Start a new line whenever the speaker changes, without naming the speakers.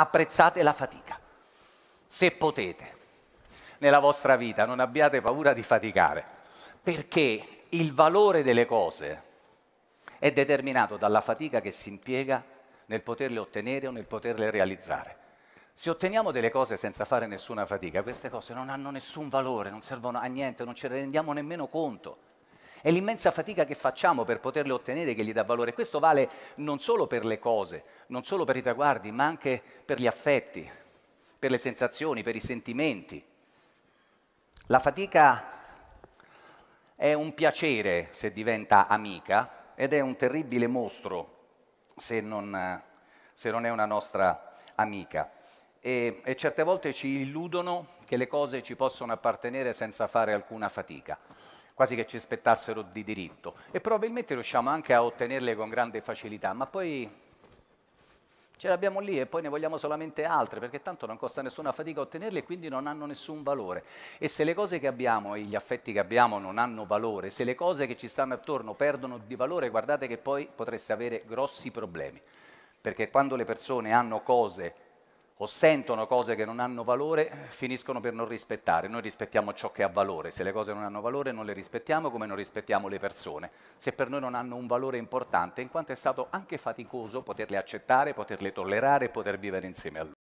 apprezzate la fatica, se potete. Nella vostra vita non abbiate paura di faticare, perché il valore delle cose è determinato dalla fatica che si impiega nel poterle ottenere o nel poterle realizzare. Se otteniamo delle cose senza fare nessuna fatica, queste cose non hanno nessun valore, non servono a niente, non ce ne rendiamo nemmeno conto. È l'immensa fatica che facciamo per poterle ottenere che gli dà valore. Questo vale non solo per le cose, non solo per i traguardi, ma anche per gli affetti, per le sensazioni, per i sentimenti. La fatica è un piacere se diventa amica ed è un terribile mostro se non, se non è una nostra amica. E, e certe volte ci illudono che le cose ci possono appartenere senza fare alcuna fatica quasi che ci aspettassero di diritto. E probabilmente riusciamo anche a ottenerle con grande facilità, ma poi ce le abbiamo lì e poi ne vogliamo solamente altre, perché tanto non costa nessuna fatica ottenerle e quindi non hanno nessun valore. E se le cose che abbiamo e gli affetti che abbiamo non hanno valore, se le cose che ci stanno attorno perdono di valore, guardate che poi potreste avere grossi problemi. Perché quando le persone hanno cose o sentono cose che non hanno valore, finiscono per non rispettare. Noi rispettiamo ciò che ha valore, se le cose non hanno valore non le rispettiamo come non rispettiamo le persone. Se per noi non hanno un valore importante, in quanto è stato anche faticoso poterle accettare, poterle tollerare e poter vivere insieme a loro.